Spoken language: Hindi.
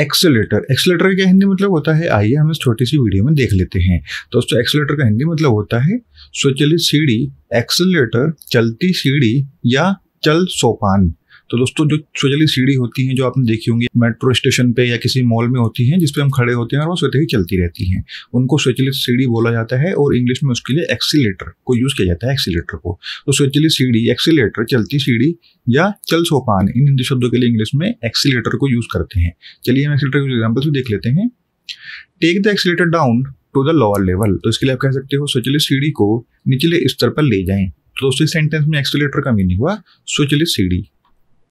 एक्सेलेटर एक्सेलेटर का हिंदी मतलब होता है आइए हम इस छोटी सी वीडियो में देख लेते हैं दोस्तों एक्सेलेटर का हिंदी मतलब होता है स्वचलित सीढ़ी एक्सेलेटर चलती सीढ़ी या चल सोपान तो दोस्तों जो सोजली सीढ़ी होती हैं जो आपने देखी होंगी मेट्रो स्टेशन पे या किसी मॉल में होती हैं जिसपे हम खड़े होते हैं और वो स्वतः ही चलती रहती हैं उनको स्वचलित सीढ़ी बोला जाता है और इंग्लिश में उसके लिए एक्सीटर को यूज़ किया जाता है एक्सीटर को तो स्वचलित सीढ़ी एक्सीटर चलती सीढ़ी या चल सोपान इन हिंदी शब्दों के लिए इंग्लिश में एक्सीटर को यूज़ करते हैं चलिए हम एक्सीटर कुछ एग्जाम्पल्स भी देख लेते हैं take the exciter down to the lower level तो इसके लिए आप कह सकते हो स्वचलित सीढ़ी को निचले स्तर पर ले जाएं तो दोस्तों इस सेंटेंस में एक्सीटर का मीनिंग हुआ स्वचलित सीढ़ी